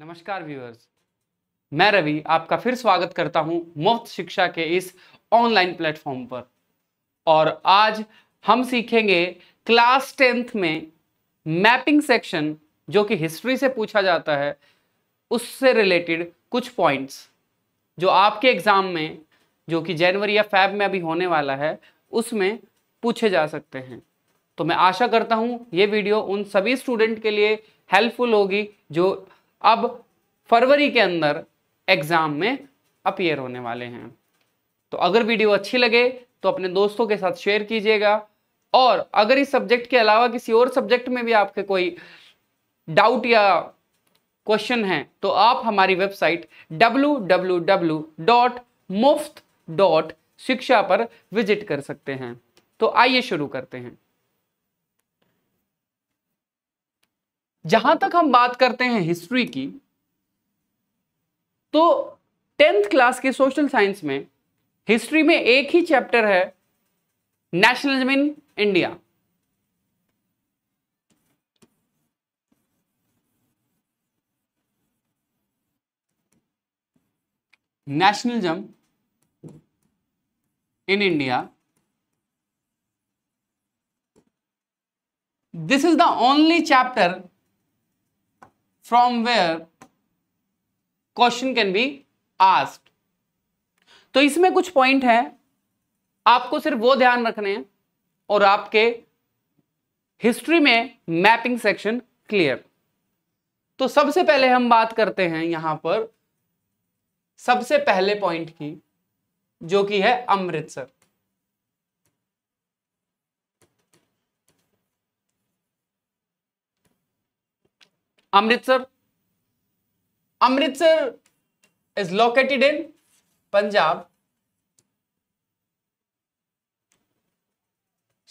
नमस्कार व्यूअर्स मैं रवि आपका फिर स्वागत करता हूं मुफ्त शिक्षा के इस ऑनलाइन प्लेटफॉर्म पर और आज हम सीखेंगे क्लास टेंथ में मैपिंग सेक्शन जो कि हिस्ट्री से पूछा जाता है उससे रिलेटेड कुछ पॉइंट्स जो आपके एग्ज़ाम में जो कि जनवरी या फेब में अभी होने वाला है उसमें पूछे जा सकते हैं तो मैं आशा करता हूं ये वीडियो उन सभी स्टूडेंट के लिए हेल्पफुल होगी जो अब फरवरी के अंदर एग्ज़ाम में अपियर होने वाले हैं तो अगर वीडियो अच्छी लगे तो अपने दोस्तों के साथ शेयर कीजिएगा और अगर इस सब्जेक्ट के अलावा किसी और सब्जेक्ट में भी आपके कोई डाउट या क्वेश्चन है तो आप हमारी वेबसाइट शिक्षा पर विजिट कर सकते हैं तो आइए शुरू करते हैं जहां तक हम बात करते हैं हिस्ट्री की तो टेंथ क्लास के सोशल साइंस में हिस्ट्री में एक ही चैप्टर है nationalism in India nationalism in India this is the only chapter from where question can be asked तो इसमें कुछ पॉइंट है आपको सिर्फ वो ध्यान रखने हैं और आपके हिस्ट्री में मैपिंग सेक्शन क्लियर तो सबसे पहले हम बात करते हैं यहां पर सबसे पहले पॉइंट की जो कि है Amritsar Amritsar Amritsar is located in Punjab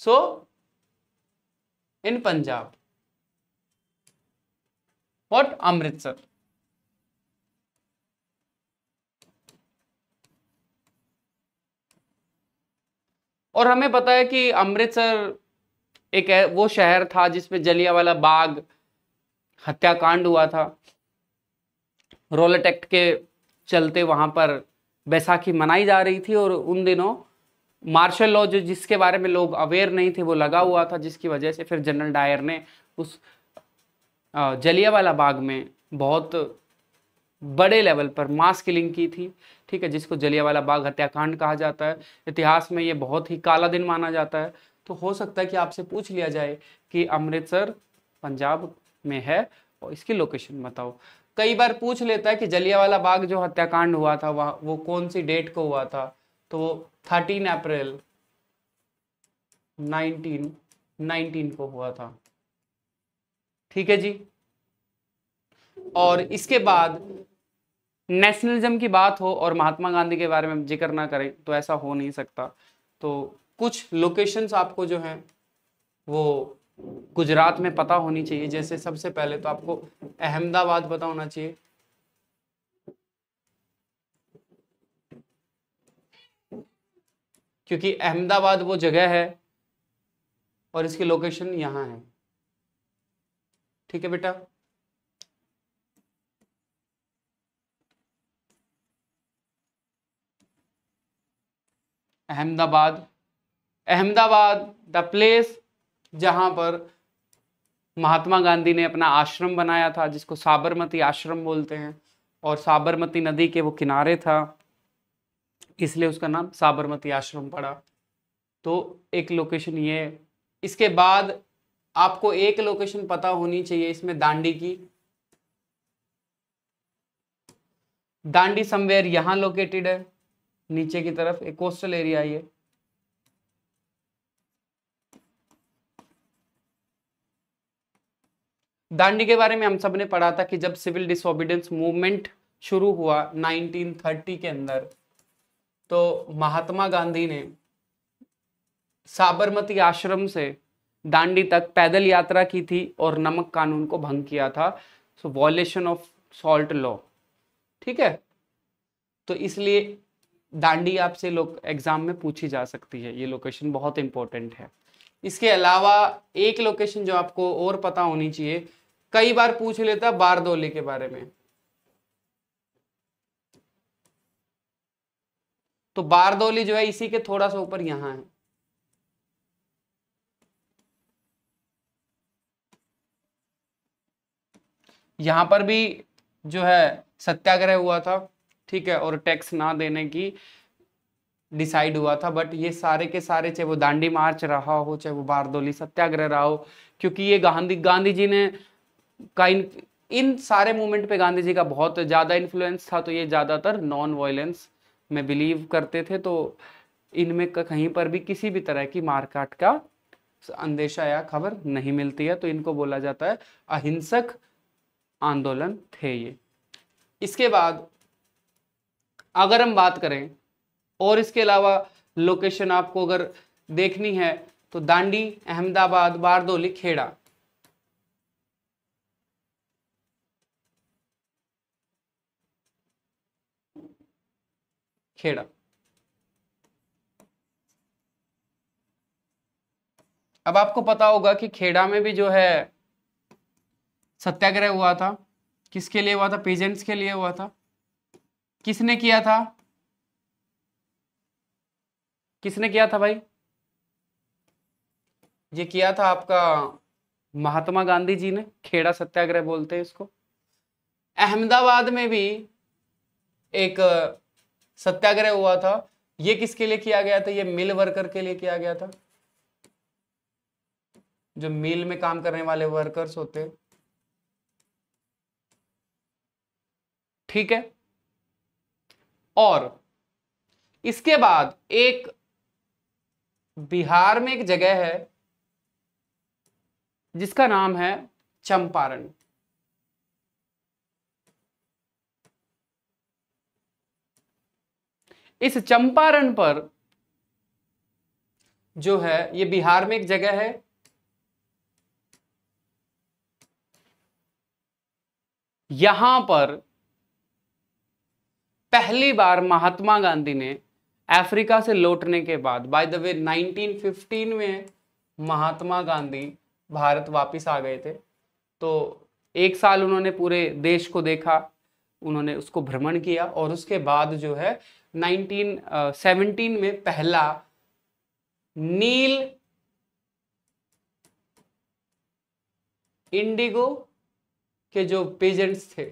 so in Punjab what Amritsar और हमें पता है कि अमृतसर एक वो शहर था जिसमें जलियावाला बाग हत्याकांड हुआ था रोलेट एक्ट के चलते वहाँ पर बैसाखी मनाई जा रही थी और उन दिनों मार्शल लॉ जो जिसके बारे में लोग अवेयर नहीं थे वो लगा हुआ था जिसकी वजह से फिर जनरल डायर ने उस जलियावाला बाग में बहुत बड़े लेवल पर मास किलिंग की थी ठीक है जिसको जलियावाला बाग हत्याकांड कहा जाता है इतिहास में ये बहुत ही काला दिन माना जाता है तो हो सकता है कि आपसे पूछ लिया जाए कि अमृतसर पंजाब में है और इसकी लोकेशन बताओ कई बार पूछ लेता है कि जलियावाला बाग जो हत्याकांड हुआ था वह वो कौन सी डेट को हुआ था तो वो थर्टीन अप्रैल नाइनटीन नाइनटीन को हुआ था ठीक है जी और इसके बाद नेशनलिज्म की बात हो और महात्मा गांधी के बारे में जिक्र ना करें तो ऐसा हो नहीं सकता तो कुछ लोकेशंस आपको जो हैं वो गुजरात में पता होनी चाहिए जैसे सबसे पहले तो आपको अहमदाबाद पता होना चाहिए क्योंकि अहमदाबाद वो जगह है और इसकी लोकेशन यहां है ठीक है बेटा अहमदाबाद अहमदाबाद द प्लेस जहां पर महात्मा गांधी ने अपना आश्रम बनाया था जिसको साबरमती आश्रम बोलते हैं और साबरमती नदी के वो किनारे था इसलिए उसका नाम साबरमती आश्रम पड़ा तो एक लोकेशन ये इसके बाद आपको एक लोकेशन पता होनी चाहिए इसमें दांडी की दांडी समवेयर यहाँ लोकेटेड है नीचे की तरफ एक कोस्टल एरिया ये दांडी के बारे में हम सब ने पढ़ा था कि जब सिविल डिसोबिडेंस मूवमेंट शुरू हुआ 1930 के अंदर तो महात्मा गांधी ने साबरमती आश्रम से दांडी तक पैदल यात्रा की थी और नमक कानून को भंग किया था so violation of salt law ठीक है तो इसलिए दांडी आपसे लोग एग्जाम में पूछी जा सकती है ये लोकेशन बहुत इंपॉर्टेंट है इसके अलावा एक लोकेशन जो आपको और पता होनी चाहिए कई बार पूछ लेता बारदौली के बारे में तो बारदौली जो है इसी के थोड़ा सा ऊपर यहां है यहां पर भी जो है सत्याग्रह हुआ था ठीक है और टैक्स ना देने की डिसाइड हुआ था बट ये सारे के सारे चाहे वो दांडी मार्च रहा हो चाहे वो बारदोली सत्याग्रह रहा हो क्योंकि ये गांधी गांधी जी ने का इन इन सारे मूवमेंट पे गांधी जी का बहुत ज़्यादा इन्फ्लुएंस था तो ये ज़्यादातर नॉन वायलेंस में बिलीव करते थे तो इनमें कहीं पर भी किसी भी तरह की मारकाट का अंदेशा या खबर नहीं मिलती है तो इनको बोला जाता है अहिंसक आंदोलन थे ये इसके बाद अगर हम बात करें और इसके अलावा लोकेशन आपको अगर देखनी है तो दांडी अहमदाबाद बारदोली खेड़ा खेड़ा अब आपको पता होगा कि खेड़ा में भी जो है सत्याग्रह हुआ था किसके लिए हुआ था पेजेंट्स के लिए हुआ था किसने किया था किसने किया था भाई ये किया था आपका महात्मा गांधी जी ने खेड़ा सत्याग्रह बोलते हैं इसको अहमदाबाद में भी एक सत्याग्रह हुआ था ये किसके लिए किया गया था ये मिल वर्कर के लिए किया गया था जो मिल में काम करने वाले वर्कर्स होते ठीक है और इसके बाद एक बिहार में एक जगह है जिसका नाम है चंपारण इस चंपारण पर जो है ये बिहार में एक जगह है यहां पर पहली बार महात्मा गांधी ने अफ्रीका से लौटने के बाद बाय द वे 1915 में महात्मा गांधी भारत वापस आ गए थे तो एक साल उन्होंने पूरे देश को देखा उन्होंने उसको भ्रमण किया और उसके बाद जो है 1917 uh, में पहला नील इंडिगो के जो पेजेंट्स थे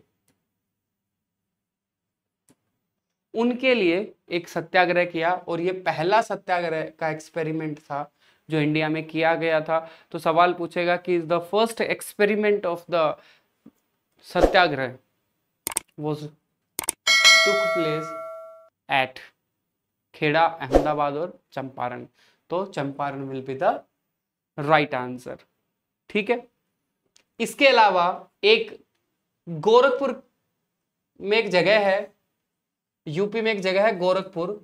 उनके लिए एक सत्याग्रह किया और यह पहला सत्याग्रह का एक्सपेरिमेंट था जो इंडिया में किया गया था तो सवाल पूछेगा कि is the first experiment of the Satyagraha was took place at Kheda Ahmedabad और चंपारण तो Champaran will be the right answer ठीक है इसके अलावा एक गोरखपुर में एक जगह है यूपी में एक जगह है गोरखपुर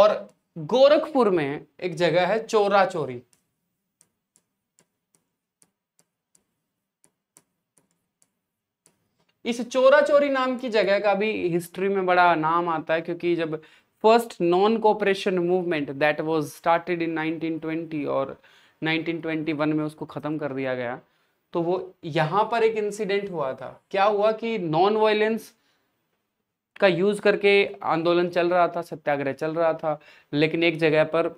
और गोरखपुर में एक जगह है चोरा चोरी इस चोरा चोरी नाम की जगह का भी हिस्ट्री में बड़ा नाम आता है क्योंकि जब first non cooperation movement that was started in 1920 और 1921 में उसको ख़त्म कर दिया गया तो वो यहाँ पर एक इंसिडेंट हुआ था क्या हुआ कि नॉन वायलेंस का यूज़ करके आंदोलन चल रहा था सत्याग्रह चल रहा था लेकिन एक जगह पर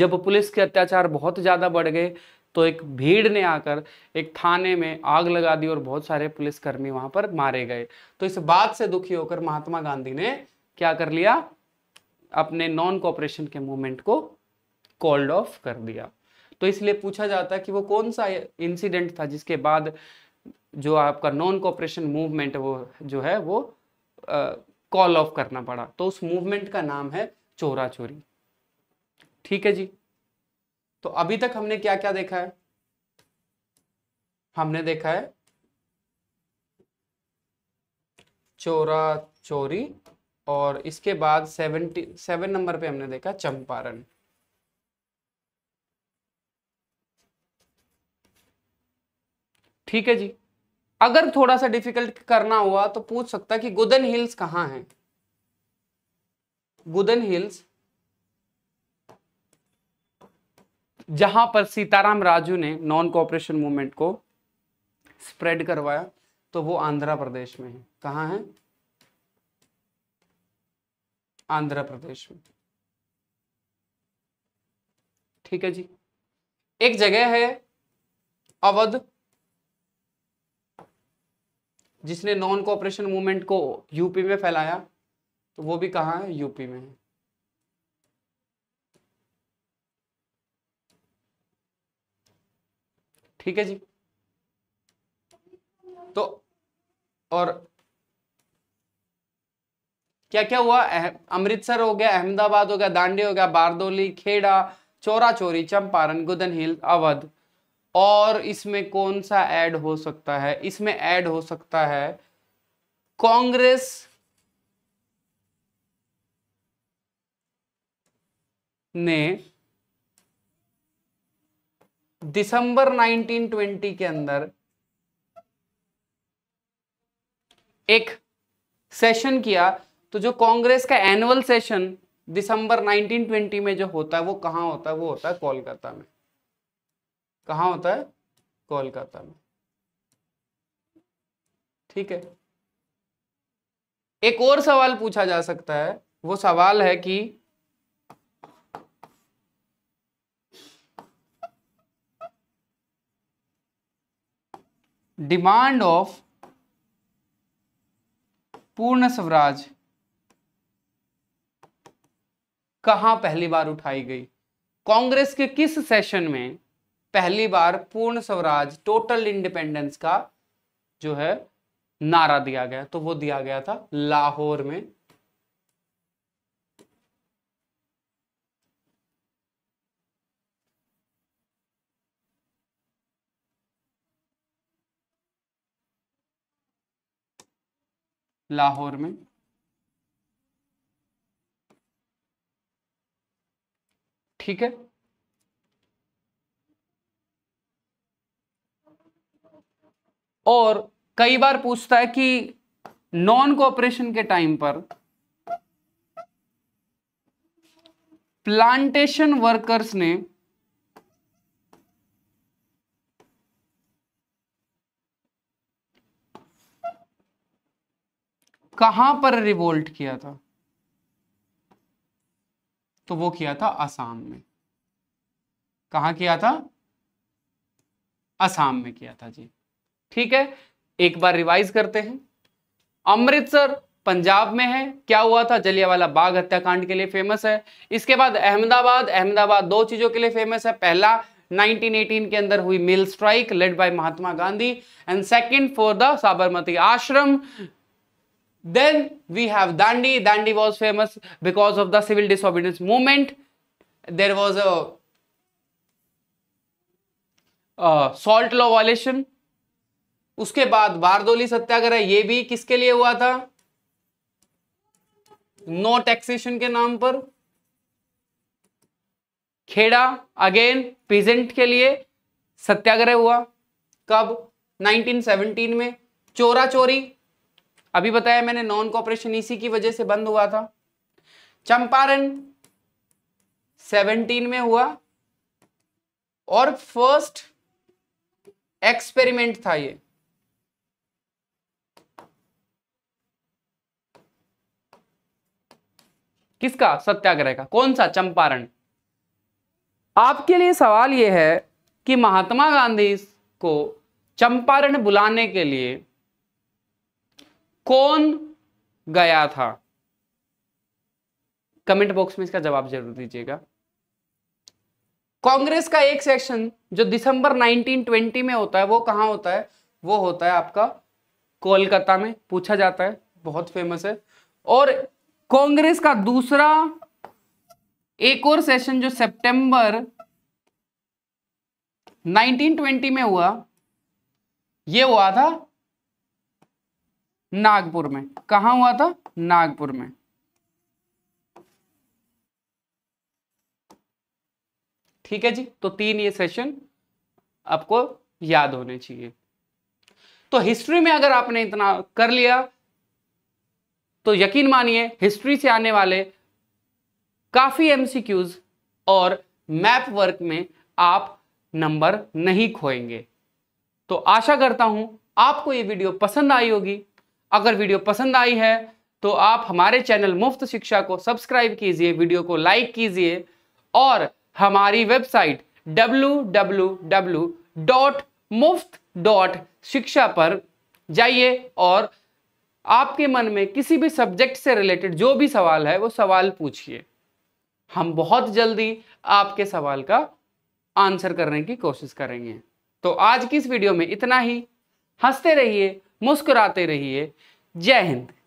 जब पुलिस के अत्याचार बहुत ज़्यादा बढ़ गए तो एक भीड़ ने आकर एक थाने में आग लगा दी और बहुत सारे पुलिसकर्मी वहां पर मारे गए तो इस बात से दुखी होकर महात्मा गांधी ने क्या कर लिया अपने नॉन कॉपरेशन के मूवमेंट को कॉल्ड ऑफ कर दिया तो इसलिए पूछा जाता कि वो कौन सा इंसिडेंट था जिसके बाद जो आपका नॉन कॉपरेशन मूवमेंट वो जो है वो कॉल ऑफ करना पड़ा तो उस मूवमेंट का नाम है चोरा चोरी ठीक है जी तो अभी तक हमने क्या क्या देखा है हमने देखा है चोरा चोरी और इसके बाद सेवेंटी सेवन नंबर पे हमने देखा चंपारण ठीक है जी अगर थोड़ा सा डिफिकल्ट करना हुआ तो पूछ सकता कि गुदन हिल्स कहां है गुदन हिल्स जहां पर सीताराम राजू ने नॉन कॉपरेशन मूवमेंट को स्प्रेड करवाया तो वो आंध्र प्रदेश में है कहा है आंध्र प्रदेश में ठीक है जी एक जगह है अवध जिसने नॉन कॉपरेशन मूवमेंट को यूपी में फैलाया तो वो भी कहा है यूपी में है ठीक है जी तो और क्या क्या हुआ अमृतसर हो गया अहमदाबाद हो गया दांडी हो गया बारदोली खेड़ा चोरा चोरी चंपारण गुदन हिल अवध और इसमें कौन सा ऐड हो सकता है इसमें ऐड हो सकता है कांग्रेस ने दिसंबर 1920 के अंदर एक सेशन किया तो जो कांग्रेस का एनुअल सेशन दिसंबर 1920 में जो होता है वो कहां होता है वो होता है कोलकाता में कहा होता है कोलकाता में ठीक है एक और सवाल पूछा जा सकता है वो सवाल है कि डिमांड ऑफ पूर्ण स्वराज कहां पहली बार उठाई गई कांग्रेस के किस सेशन में पहली बार पूर्ण स्वराज टोटल इंडिपेंडेंस का जो है नारा दिया गया तो वो दिया गया था लाहौर में लाहौर में ठीक है और कई बार पूछता है कि नॉन कोऑपरेशन के टाइम पर प्लांटेशन वर्कर्स ने कहां पर रिवोल्ट किया था तो वो किया था असम में कहा किया था असम में किया था जी ठीक है एक बार रिवाइज करते हैं अमृतसर पंजाब में है क्या हुआ था जलियावाला बाग हत्याकांड के लिए फेमस है इसके बाद अहमदाबाद अहमदाबाद दो चीजों के लिए फेमस है पहला 1918 के अंदर हुई mill strike led by Mahatma Gandhi and second for the Sabarmati Ashram Then we have Dandi. Dandi was famous because of the civil disobedience movement. There was a uh, salt law violation. उसके बाद बारदोली सत्याग्रह ये भी किसके लिए हुआ था नो no टैक्सेशन के नाम पर खेड़ा अगेन पीजेंट के लिए सत्याग्रह हुआ कब 1917 में चोरा चोरी अभी बताया मैंने नॉन कॉपरेशन इसी की वजह से बंद हुआ था चंपारण 17 में हुआ और फर्स्ट एक्सपेरिमेंट था ये किसका सत्याग्रह का कौन सा चंपारण आपके लिए सवाल यह है कि महात्मा गांधी को चंपारण बुलाने के लिए कौन गया था कमेंट बॉक्स में इसका जवाब जरूर दीजिएगा कांग्रेस का एक सेक्शन जो दिसंबर 1920 में होता है वो कहां होता है वो होता है आपका कोलकाता में पूछा जाता है बहुत फेमस है और कांग्रेस का दूसरा एक और सेशन जो सितंबर 1920 में हुआ ये हुआ था नागपुर में कहा हुआ था नागपुर में ठीक है जी तो तीन ये सेशन आपको याद होने चाहिए तो हिस्ट्री में अगर आपने इतना कर लिया तो यकीन मानिए हिस्ट्री से आने वाले काफी एमसीक्यूज और मैप वर्क में आप नंबर नहीं खोएंगे तो आशा करता हूं आपको ये वीडियो पसंद आई होगी अगर वीडियो पसंद आई है तो आप हमारे चैनल मुफ्त शिक्षा को सब्सक्राइब कीजिए वीडियो को लाइक कीजिए और हमारी वेबसाइट www.muft.shiksha पर जाइए और आपके मन में किसी भी सब्जेक्ट से रिलेटेड जो भी सवाल है वो सवाल पूछिए हम बहुत जल्दी आपके सवाल का आंसर करने की कोशिश करेंगे तो आज की इस वीडियो में इतना ही हंसते रहिए मुस्कुराते रहिए जय हिंद